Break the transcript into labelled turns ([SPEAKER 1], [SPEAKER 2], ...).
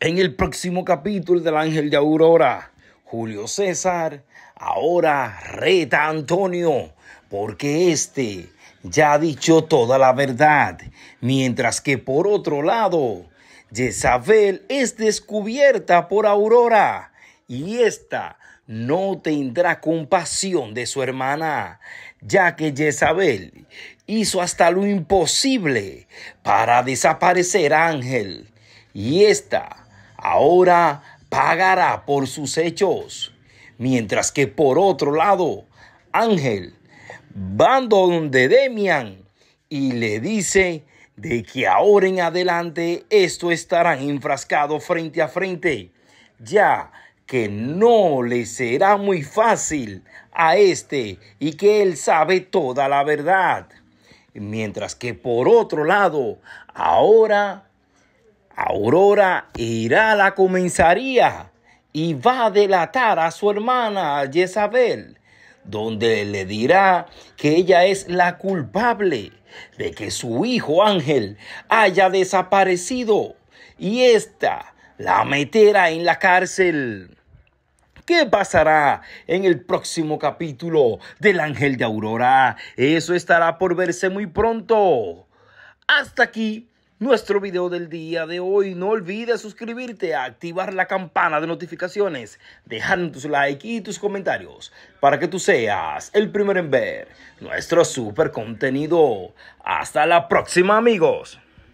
[SPEAKER 1] En el próximo capítulo del Ángel de Aurora, Julio César ahora reta a Antonio, porque este ya ha dicho toda la verdad, mientras que por otro lado, Jezabel es descubierta por Aurora y esta no tendrá compasión de su hermana, ya que Jezabel hizo hasta lo imposible para desaparecer Ángel y ésta ahora pagará por sus hechos. Mientras que por otro lado, Ángel va donde Demian y le dice de que ahora en adelante esto estará enfrascado frente a frente, ya que no le será muy fácil a este y que él sabe toda la verdad. Mientras que por otro lado, ahora Aurora irá a la comenzaría y va a delatar a su hermana Jezabel, donde le dirá que ella es la culpable de que su hijo Ángel haya desaparecido y ésta la meterá en la cárcel. ¿Qué pasará en el próximo capítulo del Ángel de Aurora? Eso estará por verse muy pronto. Hasta aquí nuestro video del día de hoy. No olvides suscribirte, activar la campana de notificaciones, dejar tus likes y tus comentarios para que tú seas el primero en ver nuestro super contenido. Hasta la próxima amigos.